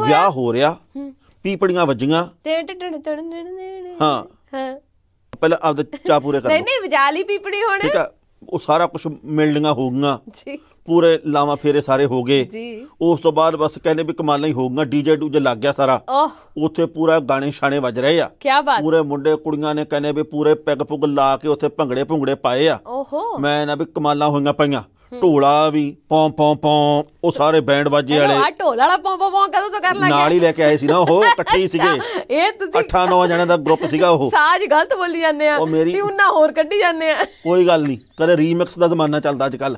ਵਿਆਹ ਹੋ ਰਿਹਾ ਪੀਪੜੀਆਂ ਵੱਜੀਆਂ ਤੇ ਟਣ ਟਣ ਟਣ ਹਾਂ ਹਾਂ ਪਹਿਲਾਂ ਆਪਦਾ ਚਾਹ ਪੂਰੇ ਕਰ ਨਹੀਂ ਨਹੀਂ ਵਜਾ ਲਈ ਪੀਪੜੀ ਹੁਣ ਠੀਕ ਆ ਉਹ ਸਾਰਾ ਕੁਝ ਮਿਲਣੀਆਂ ਹੋ ਗਈਆਂ ਜੀ ਪੂਰੇ ਲਾਵਾ ਫੇਰੇ ਸਾਰੇ ਹੋ ਗਏ ਜੀ ਉਸ ਤੋਂ ਬਾਅਦ ਬਸ ਕਹਿੰਦੇ ਵੀ ਕਮਾਲਾਂ ਹੀ ਹੋ ਗਈਆਂ ਡੀਜੇ ਡੂਜੇ ਲੱਗ ਗਿਆ ਸਾਰਾ ਓਹ ਉੱਥੇ ਪੂਰਾ ਗਾਣੇ ਛਾਣੇ ਵੱਜ ਰਹੇ ਆ ਕੀ ਬਾਤ ਪੂਰੇ ਮੁੰਡੇ ਕੁੜੀਆਂ ਨੇ ਕਹਿੰਦੇ ਵੀ ਪੂਰੇ ਪੈਗ ਪੁਗ ਲਾ ਕੇ ਉੱਥੇ ਭੰਗੜੇ ਭੁੰਗੜੇ ਪਾਏ ਆ ਓਹੋ ਮੈਂ ਨਾ ਵੀ ਕਮਾਲਾਂ ਹੋਈਆਂ ਪਈਆਂ ਢੋਲਾ ਵੀ ਪੌਂ ਪੌਂ ਪੌਂ ਉਹ ਸਾਰੇ ਬੈਂਡ ਵਾਜੇ ਵਾਲੇ ਆ ਢੋਲ ਵਾਲਾ ਪੌਂ ਪੌਂ ਕਦੋਂ ਤੋਂ ਕਰਨ ਲੱਗੇ ਨਾਲ ਹੀ ਲੈ ਕੇ ਆਏ ਸੀ ਨਾ ਉਹ ਇਕੱਠੇ ਹੀ ਸੀਗੇ ਇਹ ਤੁਸੀਂ 8-9 ਜਣਿਆਂ ਦਾ ਗਰੁੱਪ ਸੀਗਾ ਉਹ ਸਾਜ ਗਲਤ ਬੋਲੀ ਜਾਂਦੇ ਆ ਤੇ ਉਹਨਾਂ ਹੋਰ ਕੱਢੀ ਜਾਂਦੇ ਆ ਕੋਈ ਗੱਲ ਨਹੀਂ ਕਦੇ ਰੀਮਿਕਸ ਦਾ ਜ਼ਮਾਨਾ ਚੱਲਦਾ ਅੱਜ ਕੱਲ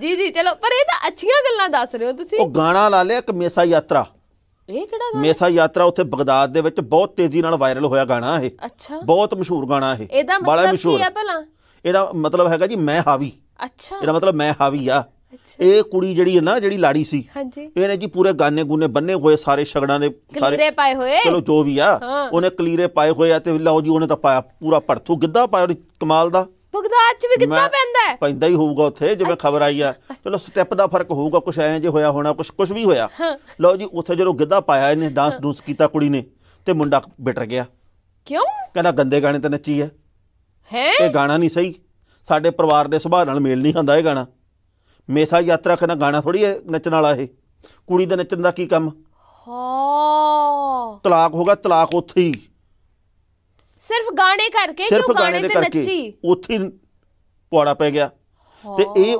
ਜੀ ਜੀ ਚਲੋ ਪਰ ਇਹ ਤਾਂ ਅੱਛੀਆਂ ਗੱਲਾਂ ਦੱਸ ਰਹੇ ਹੋ ਤੁਸੀਂ ਉਹ ਗਾਣਾ ਲਾ ਲਿਆ ਮੇਸਾ ਯਾਤਰਾ ਇਹ ਕਿਹੜਾ ਗਾਣਾ ਮੇਸਾ ਯਾਤਰਾ ਉੱਥੇ ਬਗਦਾਦ ਦੇ ਵਿੱਚ ਬਹੁਤ ਤੇਜ਼ੀ ਨਾਲ ਵਾਇਰਲ ਹੋਇਆ ਗਾਣਾ ਇਹ ਅੱਛਾ ਬਹੁਤ ਮਸ਼ਹੂਰ ਗਾਣਾ ਇਹ ਇਹਦਾ ਮਤਲਬ ਕੀ ਹੈ ਭਲਾ ਇਹਦਾ ਮਤਲਬ ਹੈਗਾ ਜੀ ਮੈਂ ਹਾਵੀ ਅੱਛਾ ਇਹਦਾ ਮਤਲਬ ਮੈਂ ਹਾਵੀ ਆ ਇਹ ਕੁੜੀ ਜਿਹੜੀ ਹੈ ਨਾ ਜਿਹੜੀ ਲਾੜੀ ਸੀ ਹਾਂਜੀ ਇਹਨੇ ਜੀ ਪੂਰੇ ਗਾਨੇ ਗੁਨੇ ਬੰਨੇ ਹੋਏ ਸਾਰੇ ਸ਼ਗੜਾਂ ਦੇ ਸਾਰੇ ਕਲੀਰੇ ਪਾਏ ਹੋਏ ਚਲੋ ਜੋ ਵੀ ਆ ਉਹਨੇ ਕਲੀਰੇ ਪਾਏ ਹੋਏ ਆ ਤੇ ਲਓ ਜੀ ਉਹਨੇ ਤਾਂ ਪਾਇਆ ਪੂਰਾ ਪਰਥੂ ਗਿੱਧਾ ਪਾਇਆ ਕਮਾਲ ਦਾ ਬਗਦਾਦ ਚ ਵੀ ਗਿੱਧਾ ਪੈਂਦਾ ਹੈ ਪੈਂਦਾ ਹੀ ਹੋਊਗਾ ਉੱਥੇ ਜਿਵੇਂ ਖਬਰ ਆਈ ਆ ਚਲੋ ਸਟੈਪ ਦਾ ਫਰਕ ਹੋਊਗਾ ਕੁਝ ਐਂ ਜੇ ਹੋਇਆ ਹੋਣਾ ਕੁਝ ਕੁਝ ਵੀ ਹੋਇਆ ਲਓ ਜੀ ਉੱਥੇ ਜਦੋਂ ਗਿੱਧਾ ਪਾਇਆ ਇਹਨੇ ਡਾਂਸ ਡੂਸ ਕੀਤਾ ਕੁੜੀ ਨੇ ਤੇ ਮੁੰਡਾ ਬਿਟਰ ਗਿਆ ਕਿਉਂ ਕਹਿੰਦਾ ਗੰਦੇ ਗਾਣੇ ਤੇ ਨੱਚੀ ਹੈ ਹੈ ਇਹ ਗਾਣਾ ਨਹੀਂ ਸਹੀ ਸਾਡੇ ਪਰਿਵਾਰ ਦੇ ਸੁਭਾਅ ਨਾਲ ਮੇਲ ਨਹੀਂ ਖਾਂਦਾ ਇਹ ਗਾਣਾ ਮੇਸਾ ਯਾਤਰਾ ਕਰਨਾ ਗਾਣਾ ਥੋੜੀ ਨੱਚਣ ਵਾਲਾ ਇਹ ਕੁੜੀ ਦੇ ਨੱਚਣ ਦਾ ਕੀ ਕੰਮ ਹਾਂ ਤਲਾਕ ਹੋ ਗਿਆ ਤਲਾਕ ਉੱਥੇ ਹੀ ਸਿਰਫ ਗਾਣੇ ਕਰਕੇ ਕਿਉਂ ਗਾਣੇ ਤੇ ਨੱਚੀ ਉੱਥੇ ਪੁਆੜਾ ਪੈ ਗਿਆ ਤੇ ਇਹ